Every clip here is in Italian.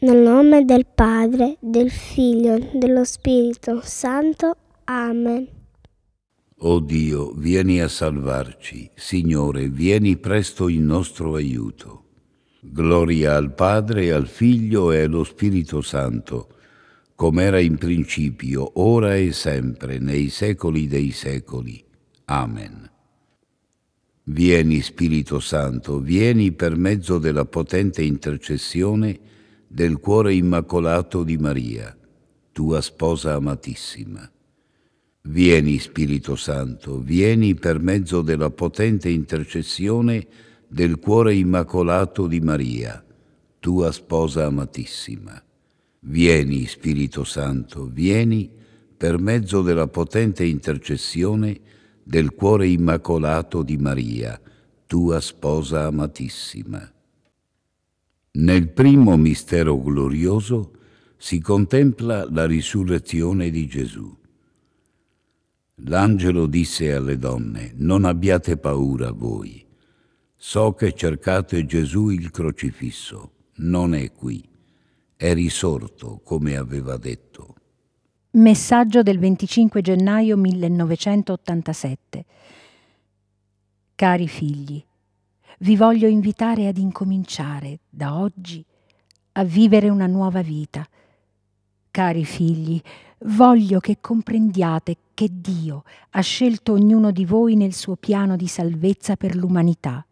Nel nome del Padre, del Figlio, dello Spirito Santo. Amen. O oh Dio, vieni a salvarci. Signore, vieni presto in nostro aiuto. Gloria al Padre, al Figlio e allo Spirito Santo, come era in principio, ora e sempre, nei secoli dei secoli. Amen. Vieni Spirito Santo, vieni per mezzo della potente intercessione del cuore immacolato di Maria, tua sposa amatissima. Vieni, Spirito Santo, vieni per mezzo della potente intercessione del cuore immacolato di Maria, tua sposa amatissima. Vieni, Spirito Santo, vieni per mezzo della potente intercessione del cuore immacolato di Maria, tua sposa amatissima. Nel primo mistero glorioso si contempla la risurrezione di Gesù. L'angelo disse alle donne, non abbiate paura voi. So che cercate Gesù il crocifisso, non è qui. È risorto, come aveva detto. Messaggio del 25 gennaio 1987. Cari figli, vi voglio invitare ad incominciare da oggi a vivere una nuova vita. Cari figli, voglio che comprendiate che Dio ha scelto ognuno di voi nel suo piano di salvezza per l'umanità.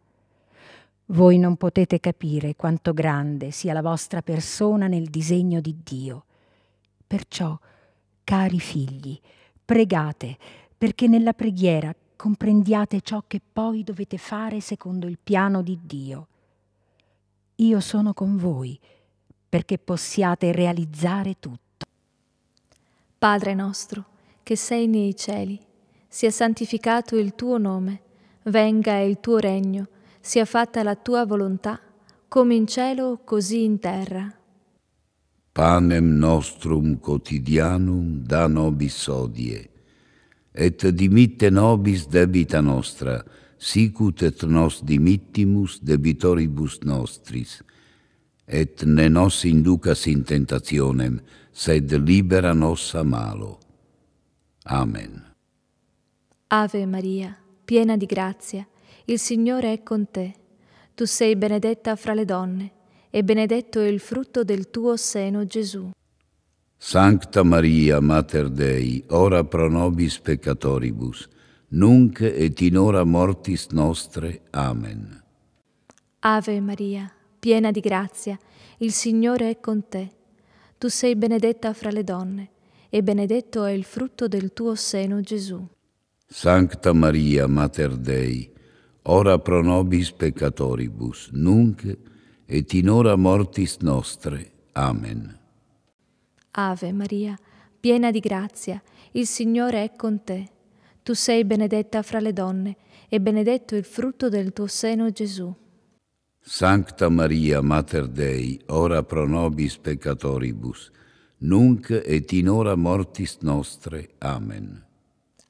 Voi non potete capire quanto grande sia la vostra persona nel disegno di Dio. Perciò, cari figli, pregate, perché nella preghiera comprendiate ciò che poi dovete fare secondo il piano di Dio. Io sono con voi perché possiate realizzare tutto. Padre nostro, che sei nei cieli, sia santificato il tuo nome, venga il tuo regno, sia fatta la tua volontà, come in cielo, così in terra. Panem nostrum quotidianum da nobis odie et dimitte nobis debita nostra, sicut et nos dimittimus debitoribus nostris, et ne nos inducas in tentationem, sed libera nos a malo. Amen. Ave Maria, piena di grazia, il Signore è con te. Tu sei benedetta fra le donne, e benedetto è il frutto del tuo seno, Gesù. Sancta Maria, Mater Dei, ora pro nobis peccatoribus, nunc et in hora mortis nostre. Amen. Ave Maria, piena di grazia, il Signore è con te. Tu sei benedetta fra le donne, e benedetto è il frutto del tuo seno, Gesù. Sancta Maria, Mater Dei, ora pro nobis peccatoribus, nunc et in hora mortis nostre. Amen. Ave Maria, piena di grazia, il Signore è con te. Tu sei benedetta fra le donne e benedetto il frutto del tuo seno Gesù. Sancta Maria, Mater Dei, ora pro nobis peccatoribus, nunc et in hora mortis nostre. Amen.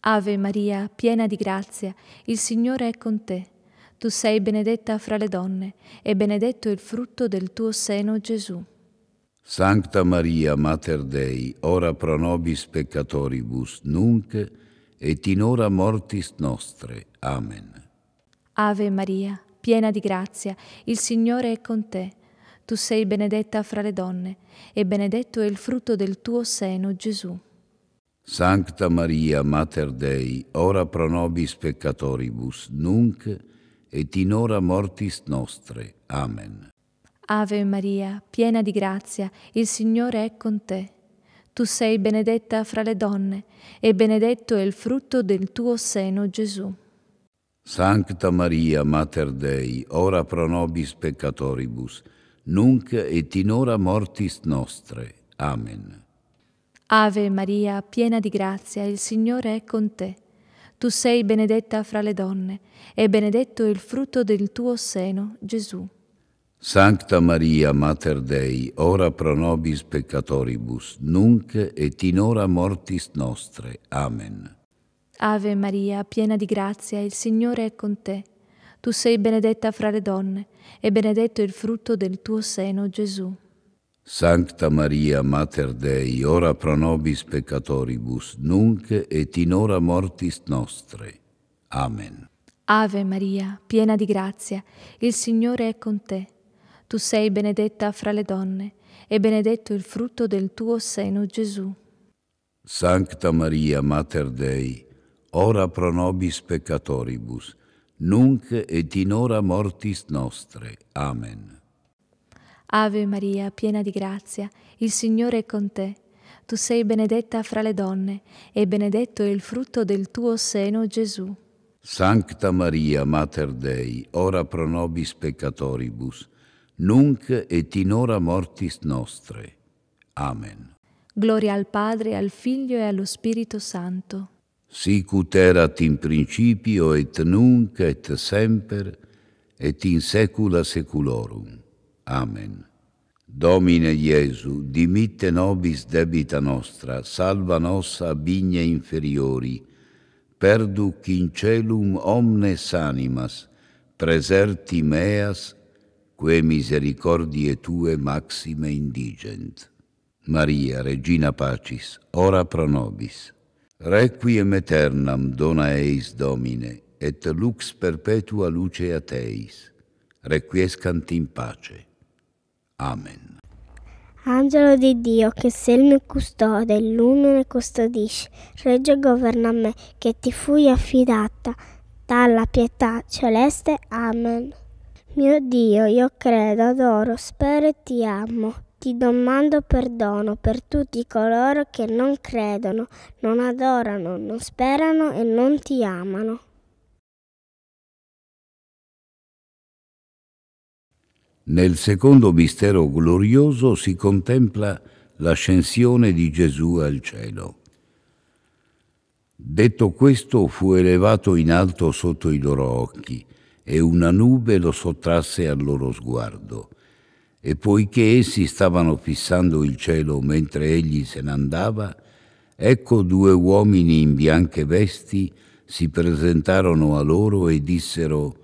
Ave Maria, piena di grazia, il Signore è con te. Tu sei benedetta fra le donne e benedetto il frutto del tuo seno Gesù. Sancta Maria, Mater Dei, ora pro nobis peccatoribus, nunc et in ora mortis nostre. Amen. Ave Maria, piena di grazia, il Signore è con te. Tu sei benedetta fra le donne, e benedetto è il frutto del tuo seno, Gesù. Sancta Maria, Mater Dei, ora pro nobis peccatoribus, nunc et in ora mortis nostre. Amen. Ave Maria, piena di grazia, il Signore è con te. Tu sei benedetta fra le donne, e benedetto è il frutto del tuo seno, Gesù. Sancta Maria, Mater Dei, ora pro nobis peccatoribus, nunc et in hora mortis nostre. Amen. Ave Maria, piena di grazia, il Signore è con te. Tu sei benedetta fra le donne, e benedetto è il frutto del tuo seno, Gesù. Sancta Maria, Mater Dei, ora pro nobis peccatoribus, nunc et in ora mortis nostre. Amen. Ave Maria, piena di grazia, il Signore è con te. Tu sei benedetta fra le donne, e benedetto il frutto del tuo seno, Gesù. Sancta Maria, Mater Dei, ora pro nobis peccatoribus, nunc et in ora mortis nostre. Amen. Ave Maria, piena di grazia, il Signore è con te. Tu sei benedetta fra le donne e benedetto il frutto del tuo seno, Gesù. Sancta Maria, Mater Dei, ora pro nobis peccatoribus, nunc et in hora mortis nostre. Amen. Ave Maria, piena di grazia, il Signore è con te. Tu sei benedetta fra le donne, e benedetto il frutto del tuo seno, Gesù. Sancta Maria, Mater Dei, ora pro nobis peccatoribus, nunc et in hora mortis nostre. Amen. Gloria al Padre, al Figlio e allo Spirito Santo. Sicut erat in principio et nunc et semper et in saecula saeculorum. Amen. Domine Iesu, dimitte nobis debita nostra, salva nos ab igne inferiori, perduc in celum omnes animas, preserti meas que misericordie tue maxime indigent. Maria, Regina Pacis, ora pro nobis. Requiem aeternam dona eis Domine, et lux perpetua luce a teis. Requiescant in pace. Amen. Angelo di Dio, che sei il mio custode, l'umine custodisci, regge e governa me, che ti fui affidata, dalla pietà celeste. Amen. Mio Dio, io credo, adoro, spero e ti amo. Ti domando perdono per tutti coloro che non credono, non adorano, non sperano e non ti amano. Nel secondo mistero glorioso si contempla l'ascensione di Gesù al cielo. Detto questo fu elevato in alto sotto i loro occhi e una nube lo sottrasse al loro sguardo. E poiché essi stavano fissando il cielo mentre egli se n'andava, ecco due uomini in bianche vesti si presentarono a loro e dissero,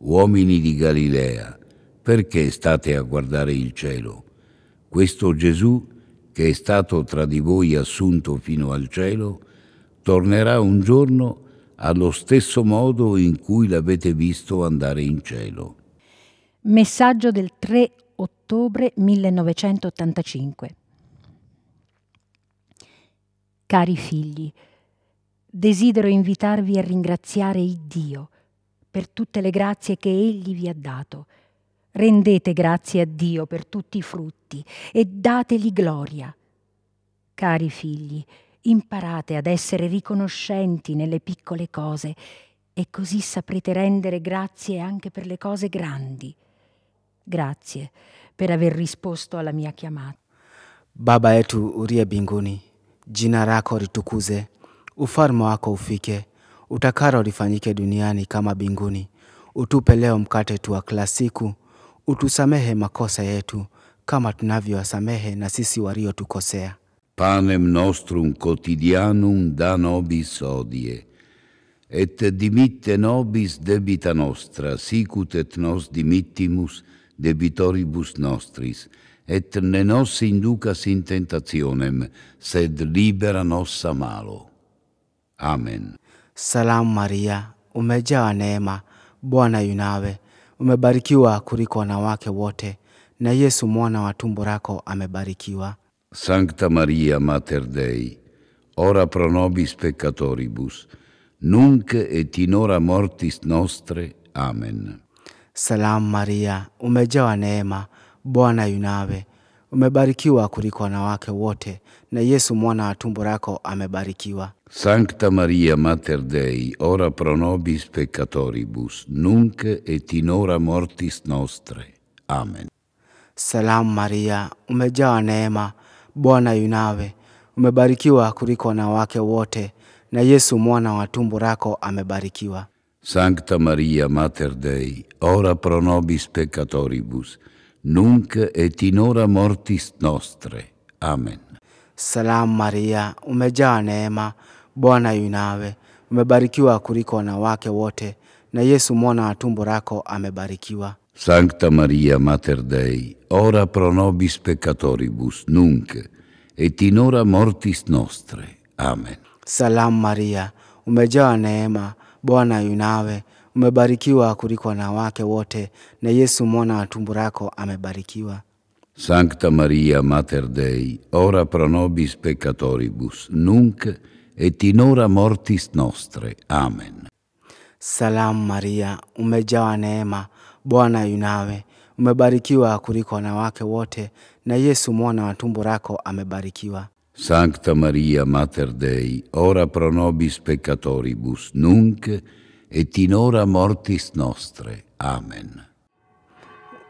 Uomini di Galilea, perché state a guardare il cielo? Questo Gesù, che è stato tra di voi assunto fino al cielo, tornerà un giorno allo stesso modo in cui l'avete visto andare in cielo. Messaggio del 3 ottobre 1985 Cari figli, desidero invitarvi a ringraziare il Dio per tutte le grazie che Egli vi ha dato. Rendete grazie a Dio per tutti i frutti e dategli gloria. Cari figli, imparate ad essere riconoscenti nelle piccole cose e così saprete rendere grazie anche per le cose grandi. Grazie per aver risposto alla mia chiamata. Baba yetu uliye binguni, jina lako litukuze, ufalme wako ufike, utakalo lifanyike duniani kama binguni. Utupe leo mkate tu wa kila siku, utusamehe makosa yetu kama tunavyowasamehe na sisi waliotukosea panem nostrum quotidianum da nobis odie, et dimitte nobis debita nostra, sicut et nos dimittimus debitoribus nostris, et ne nos inducas in tentationem, sed libera nos a malo. Amen. Salam Maria, umejawa neema, Bwana yu nawe, umebarikiwa kuliko wanawake wote, na Yesu mwana wa tumbo lako amebarikiwa. Sancta Maria Mater Dei, ora pro nobis peccatoribus, nunc et in hora mortis nostre. Amen. Salam Maria, umejawa neema, buona yu nawe, umebarikiwa kuliko wanawake wote, na Yesu mwana wa tumbo lako amebarikiwa. Sancta Maria Mater Dei, ora pro nobis peccatoribus, nunc et in hora mortis nostre. Amen. Salam Maria, umejawa neema, Bwana yunawe. Umebarikiwa kuliko wanawake wote, na Yesu mwana wa tumbo lako amebarikiwa. Sancta Maria Mater Dei, ora pro nobis peccatoribus, nunc et in hora mortis nostre. Amen. Salamu Maria, umejaa neema, Bwana yunawe. Umebarikiwa kuliko wanawake wote, na Yesu mwana wa tumbo lako amebarikiwa. Sancta Maria Mater Dei, ora pro nobis peccatoribus, nunc, et in ora mortis nostre. Amen. Salam Maria, umejawa neema, Bwana yu nawe, umebarikiwa kuliko wanawake wote, na Yesu mwana wa tumbo lako amebarikiwa. Sancta Maria Mater Dei, ora pro nobis peccatoribus, nunc et in ora mortis nostre. Amen. Salam Maria, umejawa neema, Bwana yu nawe, umebarikiwa kuliko wanawake wote, na Yesu mwana wa tumbo lako amebarikiwa. Sancta Maria Mater Dei, ora pro nobis peccatoribus, nunc et in hora mortis nostre. Amen.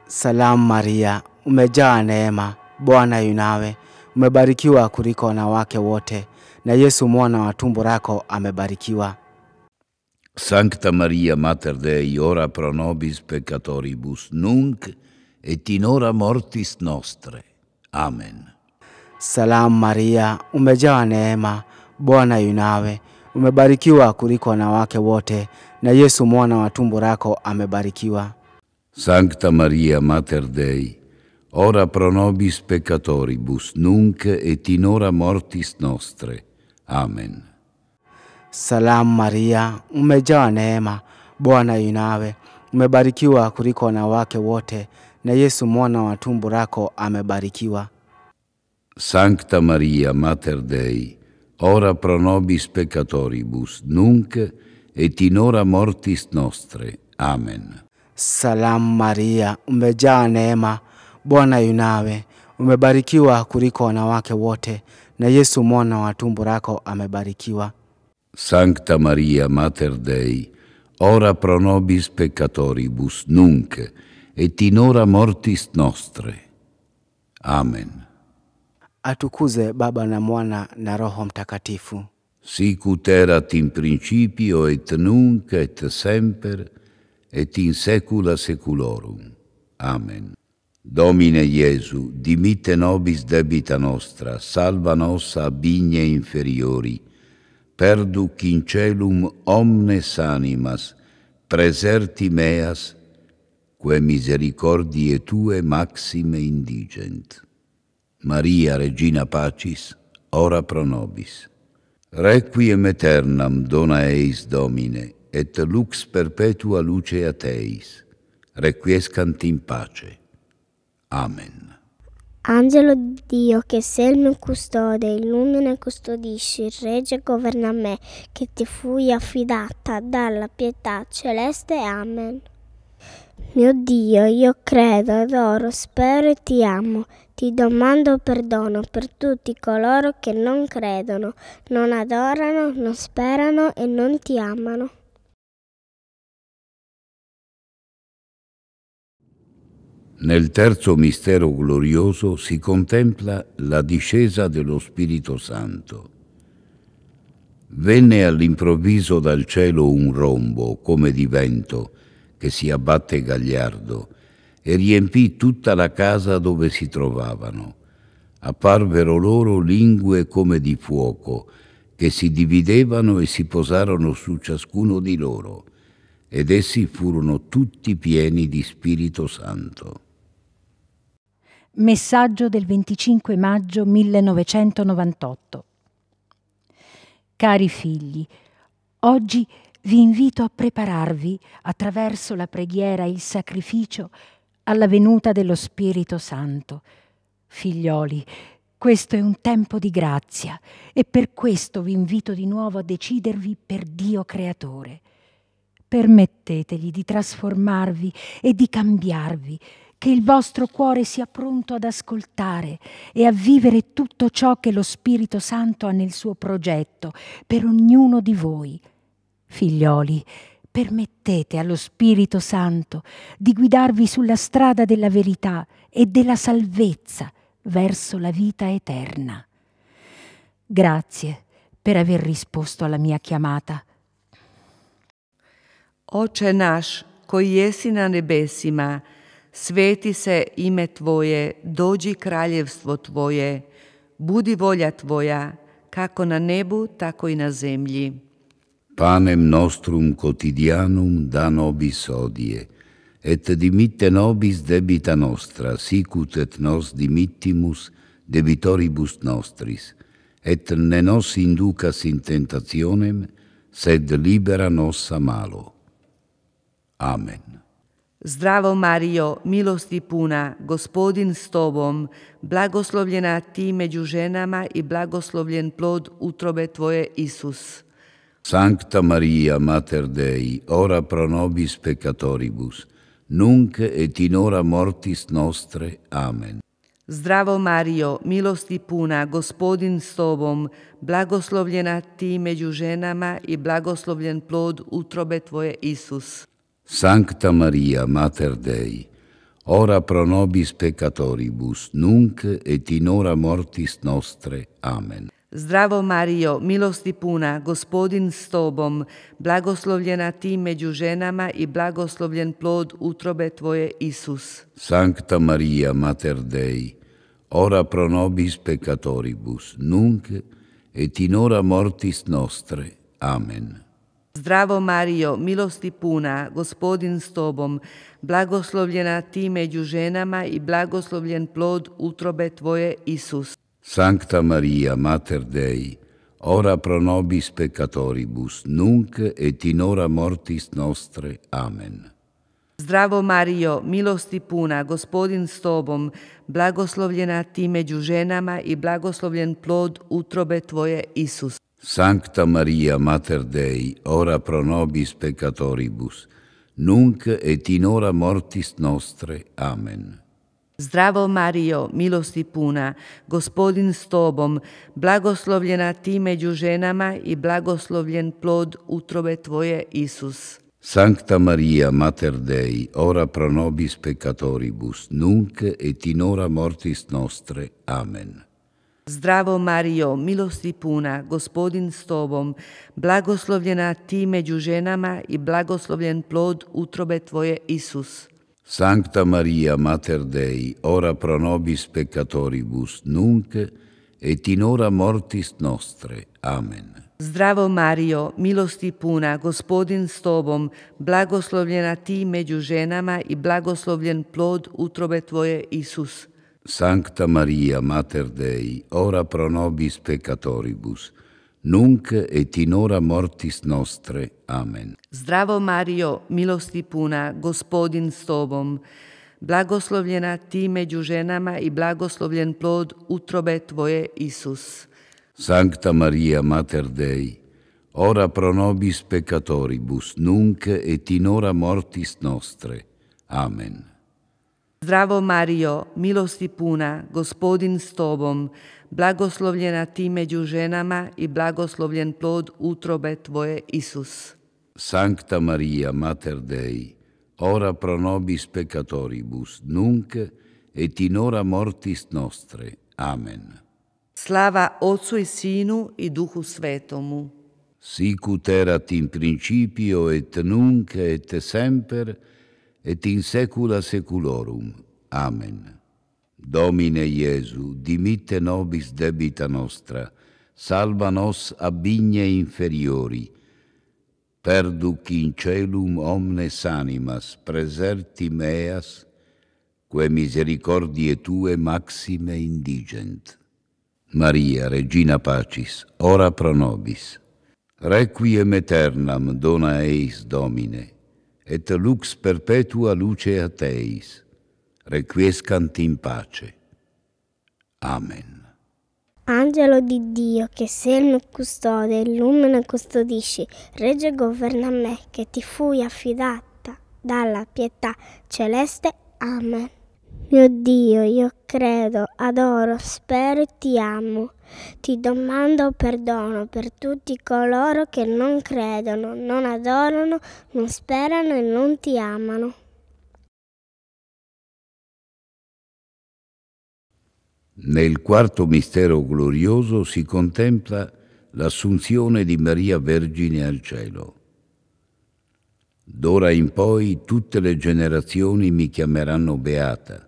Salamu Maria, umejaa neema, Bwana yu nawe, umebarikiwa kuliko wanawake wote, na Yesu mwana wa tumbo lako amebarikiwa. Sancta Maria, Mater Dei, ora pro nobis peccatoribus, nunc et in ora mortis nostre. Amen. Salam Maria, umejawa neema, Bwana yunawe, umebarikiwa kuliko wanawake wote, na Yesu mwana wa tumbo lako amebarikiwa. Sancta Maria, Mater Dei, ora pro nobis peccatoribus, nunc et in ora mortis nostre. Amen. Salamu Maria, umejawa neema, Bwana yu nawe, umebarikiwa kuliko wanawake wote, na Yesu mwana wa tumbo lako amebarikiwa. Sancta Maria, Mater Dei, ora pro nobis peccatoribus, nunc et in hora mortis nostre. Amen. Salamu Maria, umejaa neema, Bwana yu nawe, umebarikiwa kuliko wanawake wote, na Yesu mwana wa tumbo lako amebarikiwa. Sancta Maria Mater Dei, ora pro nobis peccatoribus nunc et in ora mortis nostre. Amen. Atukuze Baba na Mwana na Roho Mtakatifu. Sicut erat in principio et nunc et semper et in saecula saeculorum. Amen. Domine Iesu, dimite nobis debita nostra, salva nos ab inferiori perdu quincelum omnes animas, preserti meas, que misericordie tue maxime indigent. Maria Regina Pacis, ora pro nobis. Requiem aeternam dona eis Domine, et lux perpetua luce a teis. Requiescant in pace. Amen. Angelo Dio che sei il mio custode, illumina e custodisci, regge e governa me, che ti fui affidata dalla pietà celeste. Amen. Mio Dio, io credo, adoro, spero e ti amo. Ti domando perdono per tutti coloro che non credono, non adorano, non sperano e non ti amano. Nel terzo mistero glorioso si contempla la discesa dello Spirito Santo. Venne all'improvviso dal cielo un rombo, come di vento, che si abbatte gagliardo, e riempì tutta la casa dove si trovavano. Apparvero loro lingue come di fuoco, che si dividevano e si posarono su ciascuno di loro, ed essi furono tutti pieni di Spirito Santo. Messaggio del 25 maggio 1998. Cari figli, oggi vi invito a prepararvi attraverso la preghiera e il sacrificio alla venuta dello Spirito Santo. Figlioli, questo è un tempo di grazia e per questo vi invito di nuovo a decidervi per Dio Creatore. Permettetegli di trasformarvi e di cambiarvi che il vostro cuore sia pronto ad ascoltare e a vivere tutto ciò che lo Spirito Santo ha nel suo progetto per ognuno di voi. Figlioli, permettete allo Spirito Santo di guidarvi sulla strada della verità e della salvezza verso la vita eterna. Grazie per aver risposto alla mia chiamata. Oče naš koji jesi na nebesima, Sveti se ime Tvoje, dođi kraljevstvo Tvoje, budi volja Tvoja, kako na nebu, tako i na zemlji. Panem nostrum quotidianum da nobis odie, et dimitte nobis debita nostra, sicut et nos dimittimus debitoribus nostris, et ne nos inducas in tentationem, sed libera nos a malo. Amen. Zdravo Mario, milosti puna, gospodin s tobom, blagoslovljena ti među ženama i blagoslovljen plod utrobe tvoje Isus. Sancta Maria, Mater Dei, ora pro nobis peccatoribus, nunc et in ora mortis nostre. Amen. Zdravo Mario, milosti puna, gospodin s tobom, blagoslovljena ti među ženama i blagoslovljen plod utrobe tvoje Isus. Sancta Maria, Mater Dei, ora pro nobis peccatoribus, nunc et in ora mortis nostre. Amen. Zdravo Mario, milosti puna, gospodin s tobom, blagoslovljena ti među ženama i blagoslovljen plod utrobe tvoje Isus. Sancta Maria, Mater Dei, ora pro nobis peccatoribus, nunc et in ora mortis nostre. Amen. Zdravo Mario, milosti puna, gospodin s tobom, blagoslovljena ti među ženama i blagoslovljen plod utrobe tvoje, Isus. Sankta Maria, Mater Dei, ora pro nobis peccatoribus, nunc et in ora mortis nostre. Amen. Zdravo Mario, milosti puna, gospodin s tobom, blagoslovljena ti među ženama i blagoslovljen plod utrobe tvoje, Isus. Sancta Maria, Mater Dei, ora pro nobis peccatoribus, nunc et in hora mortis nostre. Amen. Zdravo Mario, milosti puna, gospodin s tobom, blagoslovljena ti među ženama i blagoslovljen plod utrobe tvoje, Isus. Sancta Maria, Mater Dei, ora pro nobis peccatoribus, nunc et in hora mortis nostre. Amen. Zdravo Mario, milosti puna, gospodin s tobom, blagoslovljena ti među ženama i blagoslovljen plod utrobe tvoje Isus. Sankta Maria Mater Dei, ora pro nobis peccatoribus nunc et in ora mortis nostre. Amen. Zdravo Mario, milosti puna, gospodin s tobom, blagoslovljena ti među ženama i blagoslovljen plod utrobe tvoje Isus. Sancta Maria, Mater Dei, ora pro nobis peccatoribus, nunc et in ora mortis nostre. Amen. Zdravo Mario, milosti puna, gospodin s tobom, blagoslovljena ti među ženama i blagoslovljen plod utrobe tvoje, Isus. Sancta Maria, Mater Dei, ora pro nobis peccatoribus, nunc et in ora mortis nostre. Amen. Zdravo Mario, milosti puna, gospodin s tobom, blagoslovljena ti među ženama i blagoslovljen plod utrobe tvoje Isus. Sankta Maria, Mater Dei, ora pro nobis peccatoribus, nunc et in ora mortis nostre. Amen. Slava Otcu i Sinu i Duhu Svetomu. Sicut erat in principio et nunc et semper, et in saecula saeculorum. Amen. Domine Iesu, dimitte nobis debita nostra, salva nos ab igne inferiori. Perduc in celum omnes animas, preserti meas, quae misericordiae tue maxime indigent. Maria, Regina Pacis, ora pro nobis. Requiem eternam dona eis, Domine, et lux perpetua luce a teis, requiescant in pace. Amen. Angelo di Dio, che sei il mio custode, il illumina e custodisci, regge e governa me, che ti fui affidata dalla pietà celeste. Amen. Mio Dio, io credo, adoro, spero e ti amo. Ti domando perdono per tutti coloro che non credono, non adorano, non sperano e non ti amano. Nel quarto mistero glorioso si contempla l'assunzione di Maria Vergine al cielo. D'ora in poi tutte le generazioni mi chiameranno beata.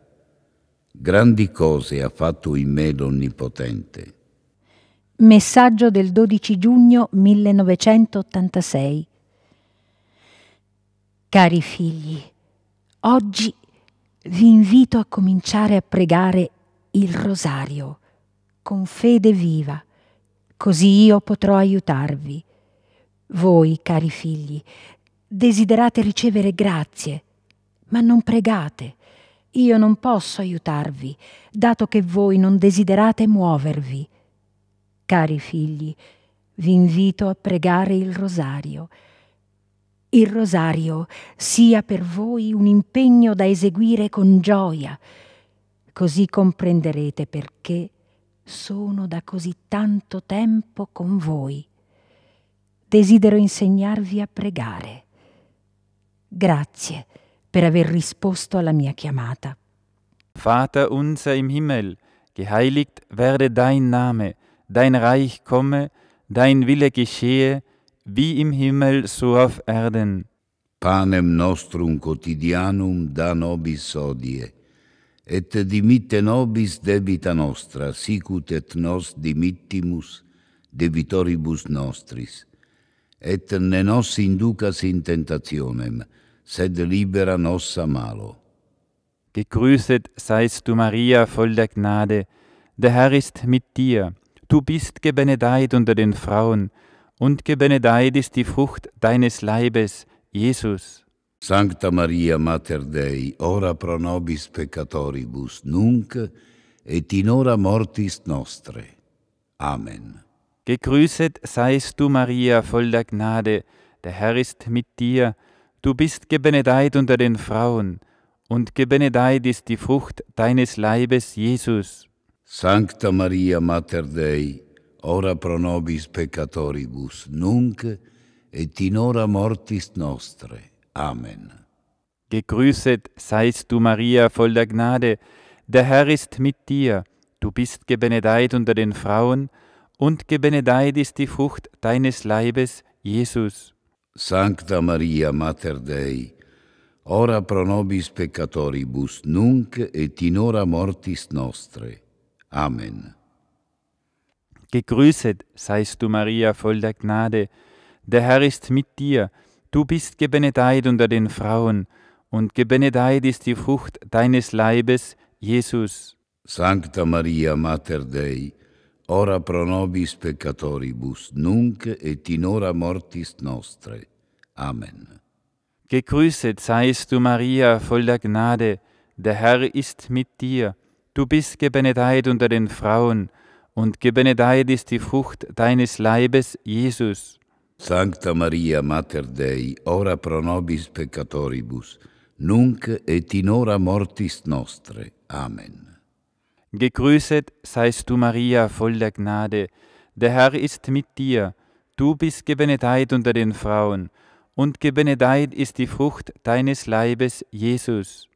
Grandi cose ha fatto in me l'Onnipotente. Messaggio del 12 giugno 1986. Cari figli, oggi vi invito a cominciare a pregare il rosario con fede viva, così io potrò aiutarvi. Voi, cari figli, desiderate ricevere grazie, ma non pregate. Io non posso aiutarvi, dato che voi non desiderate muovervi. Cari figli, vi invito a pregare il rosario. Il rosario sia per voi un impegno da eseguire con gioia, così comprenderete perché sono da così tanto tempo con voi. Desidero insegnarvi a pregare. Grazie per aver risposto alla mia chiamata. Vater unser im Himmel, geheiligt werde dein Name. dein Reich komme, dein Wille geschehe, wie im Himmel so auf Erden. Panem nostrum quotidianum da nobis odie, et dimitte nobis debita nostra, sicut et nos dimittimus debitoribus nostris. Et ne nos inducas in tentationem, sed libera nos a malo. Gegrüßet seist du, Maria, voll der Gnade, der Herr ist mit dir du bist gebenedeit unter den Frauen, und gebenedeit ist die Frucht deines Leibes, Jesus. Sancta Maria, Mater Dei, ora pro nobis peccatoribus, nunc et in hora mortis nostre. Amen. Gegrüßet seist du, Maria, voll der Gnade, der Herr ist mit dir. Du bist gebenedeit unter den Frauen, und gebenedeit ist die Frucht deines Leibes, Jesus. Sancta Maria Mater Dei, ora pro nobis peccatoribus, nunc et in hora mortis nostre. Amen. Gegrüßet seist du, Maria, voll der Gnade. Der Herr ist mit dir. Du bist gebenedeit unter den Frauen, und gebenedeit ist die Frucht deines Leibes, Jesus. Sancta Maria, Mater Dei, ora pro nobis peccatoribus, nunc et in hora mortis nostre. Amen. Gegrüßet seist du, Maria, voll der Gnade. Der Herr ist mit dir. Du bist gebenedeit unter den Frauen, und gebenedeit ist die Frucht deines Leibes, Jesus. Sancta Maria, Mater Dei, ora pro nobis peccatoribus, nunc et in hora mortis nostre. Amen. Gegrüßet seist du, Maria, voll der Gnade. Der Herr ist mit dir. Du bist gebenedeit unter den Frauen, und gebenedeit ist die Frucht deines Leibes, Jesus. Sancta Maria, Mater Dei, ora pro nobis peccatoribus, nunc et in hora mortis nostre. Amen. Gegrüßet seist du, Maria, voll der Gnade. Der Herr ist mit dir. Du bist gebenedeit unter den Frauen, und gebenedeit ist die Frucht deines Leibes, Jesus.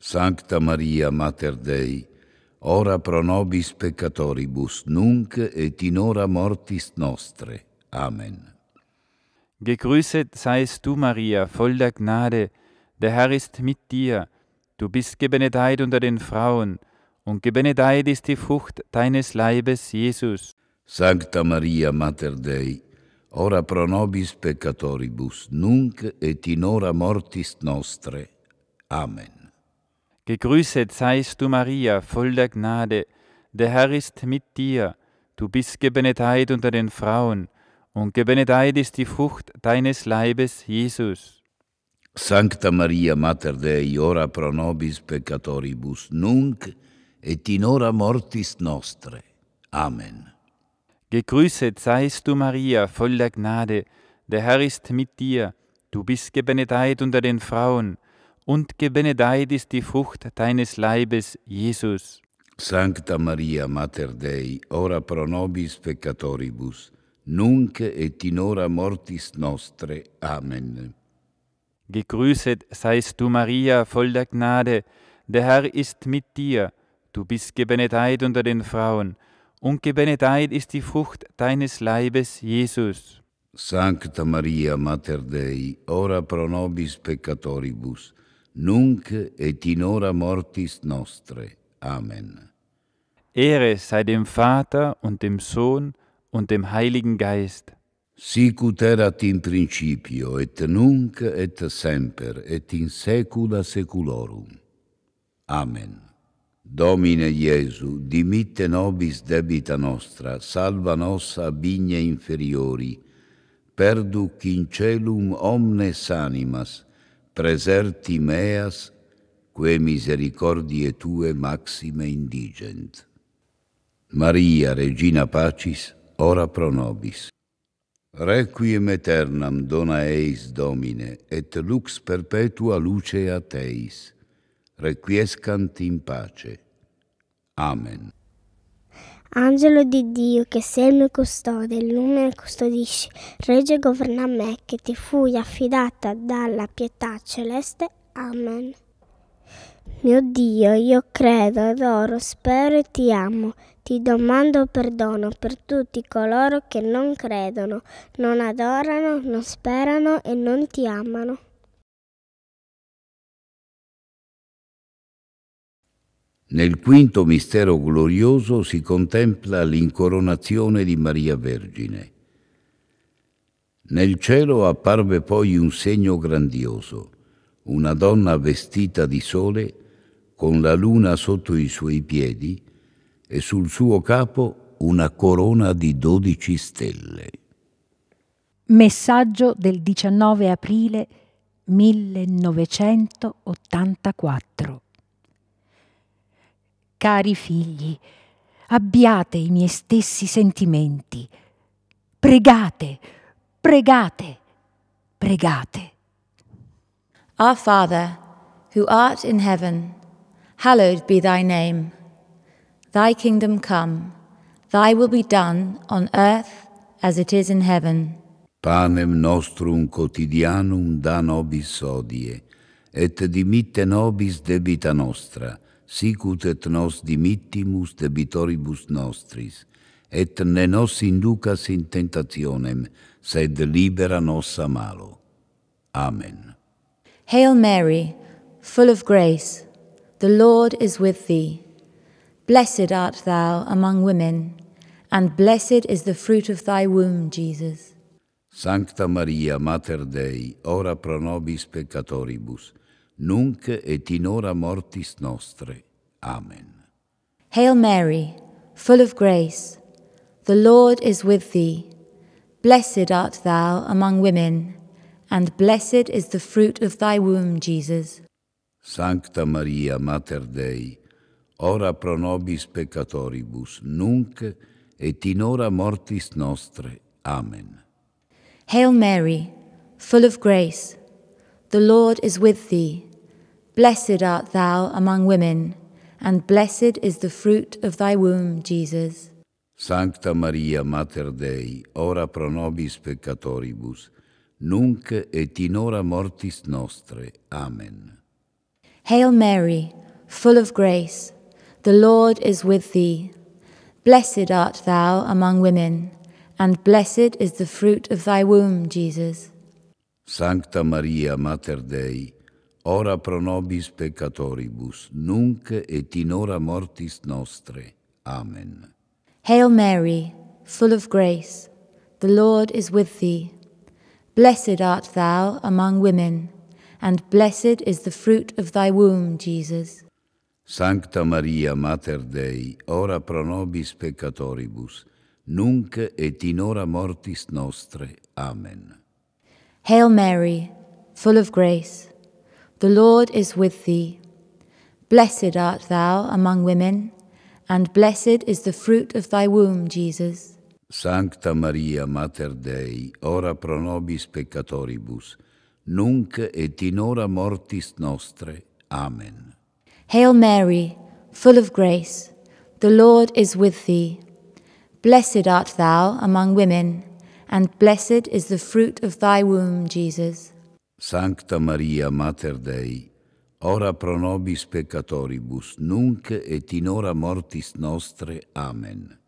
Sancta Maria, Mater Dei, ora pro nobis peccatoribus, nunc et in hora mortis nostre. Amen. Gegrüßet seist du, Maria, voll der Gnade, der Herr ist mit dir. Du bist gebenedeit unter den Frauen, und gebenedeit ist die Frucht deines Leibes, Jesus. Sancta Maria, Mater Dei, ora pro nobis peccatoribus, nunc et in hora mortis nostre. Amen. Gegrüßet seist du, Maria, voll der Gnade, der Herr ist mit dir. Du bist gebenedeit unter den Frauen, und gebenedeit ist die Frucht deines Leibes, Jesus. Sancta Maria, Mater Dei, ora pro nobis peccatoribus, nunc et in hora mortis nostre. Amen. Gegrüßet seist du, Maria, voll der Gnade, der Herr ist mit dir. Du bist gebenedeit unter den Frauen, und gebenedeit ist die Frucht deines Leibes, Jesus. Sancta Maria, Mater Dei, ora pro nobis peccatoribus, nunc et in hora mortis nostre. Amen. Gegrüßet seist du, Maria, voll der Gnade, der Herr ist mit dir. Du bist gebenedeit unter den Frauen, und gebenedeit ist die Frucht deines Leibes, Jesus. Sancta Maria, Mater Dei, ora pro nobis peccatoribus, nunc et in hora mortis nostre. Amen. Ehre sei dem Vater und dem Sohn und dem Heiligen Geist. Sic ut erat in principio et nunc et semper et in saecula saeculorum. Amen. Domine Iesu, dimitte nobis debita nostra, salva nos ab inferiori, perduc in celum omnes animas, preserti meas quae misericordie tue maxime indigent. Maria, Regina Pacis, ora pro nobis. Requiem eternam dona eis, Domine, et lux perpetua luce a Teis. Requiescant in pace. Amen. Angelo di Dio, che sei il mio custode, il lume custodisci, regge e governa me, che ti fui affidata dalla pietà celeste. Amen. Mio Dio, io credo, adoro, spero e ti amo. Ti domando perdono per tutti coloro che non credono, non adorano, non sperano e non ti amano. Nel quinto mistero glorioso si contempla l'incoronazione di Maria Vergine. Nel cielo apparve poi un segno grandioso, una donna vestita di sole, con la luna sotto i suoi piedi e sul suo capo una corona di dodici stelle. Messaggio del 19 aprile 1984 cari figli, abbiate i miei stessi sentimenti. Pregate, pregate, pregate. Our Father, who art in heaven, hallowed be thy name. Thy kingdom come, thy will be done on earth as it is in heaven. Panem nostrum quotidianum da nobis odie, et dimitte nobis debita nostra, sicut et nos dimittimus debitoribus nostris, et ne nos inducas in tentationem, sed libera nos a malo. Amen. Hail Mary, full of grace, the Lord is with thee. Blessed art thou among women, and blessed is the fruit of thy womb, Jesus. Sancta Maria, Mater Dei, ora pro nobis peccatoribus, nunc et in hora mortis nostre. Amen. Hail Mary, full of grace, the Lord is with thee. Blessed art thou among women, and blessed is the fruit of thy womb, Jesus. Sancta Maria, Mater Dei, ora pro nobis peccatoribus, nunc et in hora mortis nostre. Amen. Hail Mary, full of grace, the Lord is with thee. Blessed art thou among women, and blessed is the fruit of thy womb, Jesus. Sancta Maria, Mater Dei, ora pro nobis peccatoribus, nunc et in hora mortis nostre. Amen. Hail Mary, full of grace, the Lord is with thee. Blessed art thou among women, and blessed is the fruit of thy womb, Jesus. Sancta Maria, Mater Dei, ora pro nobis peccatoribus, nunc et in ora mortis nostre. Amen. Hail Mary, full of grace, the Lord is with thee. Blessed art thou among women, and blessed is the fruit of thy womb, Jesus. Sancta Maria, Mater Dei, ora pro nobis peccatoribus, nunc et in hora mortis nostre. Amen. Hail Mary, full of grace, the Lord is with thee. Blessed art thou among women, and blessed is the fruit of thy womb, Jesus. Sancta Maria, Mater Dei, ora pro nobis peccatoribus, nunc et in hora mortis nostre. Amen. Hail Mary, full of grace, the Lord is with thee. Blessed art thou among women, and blessed is the fruit of thy womb, Jesus. Sancta Maria, Mater Dei, ora pro nobis peccatoribus, nunc et in hora mortis nostre. Amen.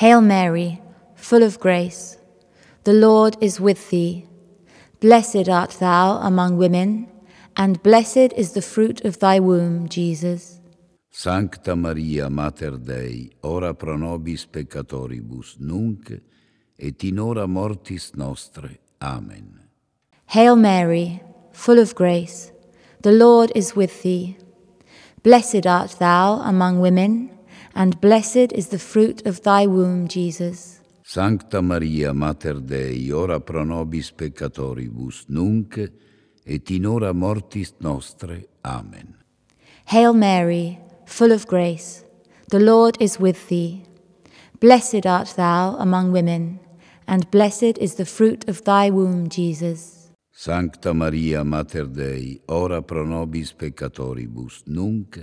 Hail Mary, full of grace, the Lord is with thee. Blessed art thou among women, and blessed is the fruit of thy womb, Jesus. Sancta Maria, Mater Dei, ora pro nobis peccatoribus, nunc et in hora mortis nostre. Amen. Hail Mary, full of grace, the Lord is with thee. Blessed art thou among women, and blessed is the fruit of thy womb, Jesus. Sancta Maria, Mater Dei, ora pro nobis peccatoribus, nunc et in hora mortis nostre. Amen. Hail Mary, full of grace, the Lord is with thee. Blessed art thou among women, and blessed is the fruit of thy womb, Jesus. Sancta Maria, Mater Dei, ora pro nobis peccatoribus, nunc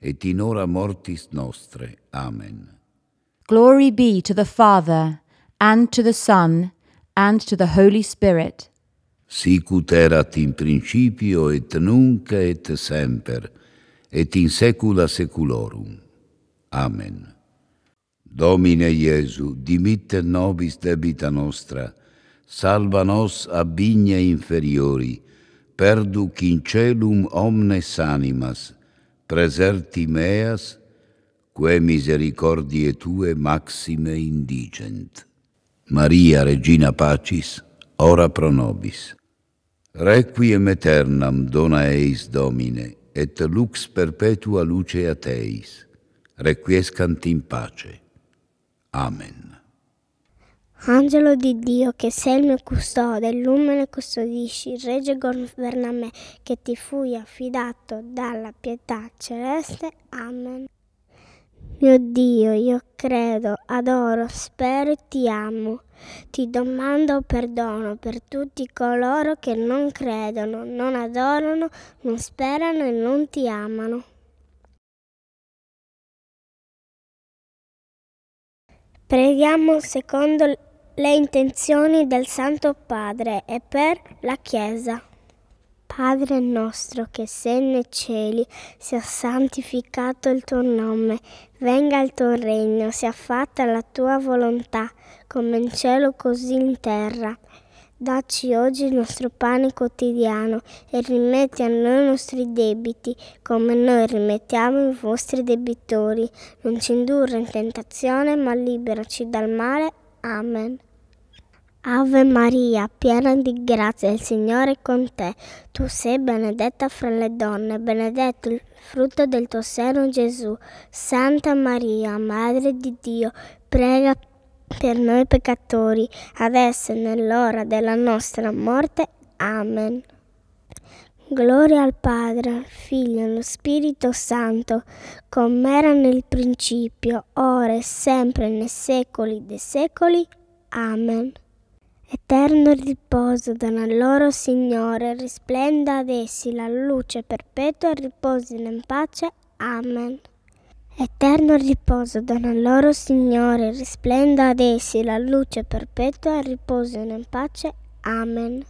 et in ora mortis nostre. Amen. Glory be to the Father, and to the Son, and to the Holy Spirit. Sicut erat in principio et nunc et semper, et in saecula saeculorum. Amen. Domine Iesu, dimitte nobis debita nostra, salva nos ab inferiori, perduc in celum omnes animas, preserti meas, que misericordie tue maxime indigent. Maria Regina Pacis, ora pro nobis. Requiem aeternam dona eis Domine, et lux perpetua luce a teis. Requiescant in pace. Amen. Angelo di Dio, che sei il mio custode, lumine custodisci, il regge governa me, che ti fui affidato dalla pietà celeste. Amen. Mio Dio, io credo, adoro, spero e ti amo. Ti domando perdono per tutti coloro che non credono, non adorano, non sperano e non ti amano. Preghiamo secondo le intenzioni del Santo Padre e per la Chiesa. Padre nostro che sei nei cieli, sia santificato il tuo nome, venga il tuo regno, sia fatta la tua volontà, come in cielo così in terra. Dacci oggi il nostro pane quotidiano e rimetti a noi i nostri debiti, come noi rimettiamo i vostri debitori. Non ci indurre in tentazione, ma liberaci dal male. Amen. Ave Maria, piena di grazia, il Signore è con te. Tu sei benedetta fra le donne, benedetto il frutto del tuo seno Gesù. Santa Maria, Madre di Dio, prega per noi peccatori, adesso e nell'ora della nostra morte. Amen. Gloria al Padre, Figlio e allo Spirito Santo, come era nel principio, ora e sempre nei secoli dei secoli. Amen. Eterno riposo dona loro, Signore, risplenda ad essi la luce perpetua, riposino in pace. Amen. Eterno riposo dona loro, Signore, risplenda ad essi la luce perpetua, riposino in pace. Amen.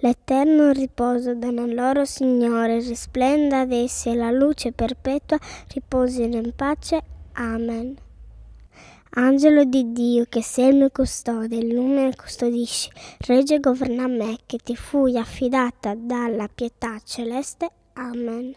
L'eterno riposo dona loro, Signore, risplenda ad essi la luce perpetua, riposino in pace. Amen. Angelo di Dio, che sei il mio custode, il lume custodisci, regge e governa me, che ti fui affidata dalla pietà celeste. Amen.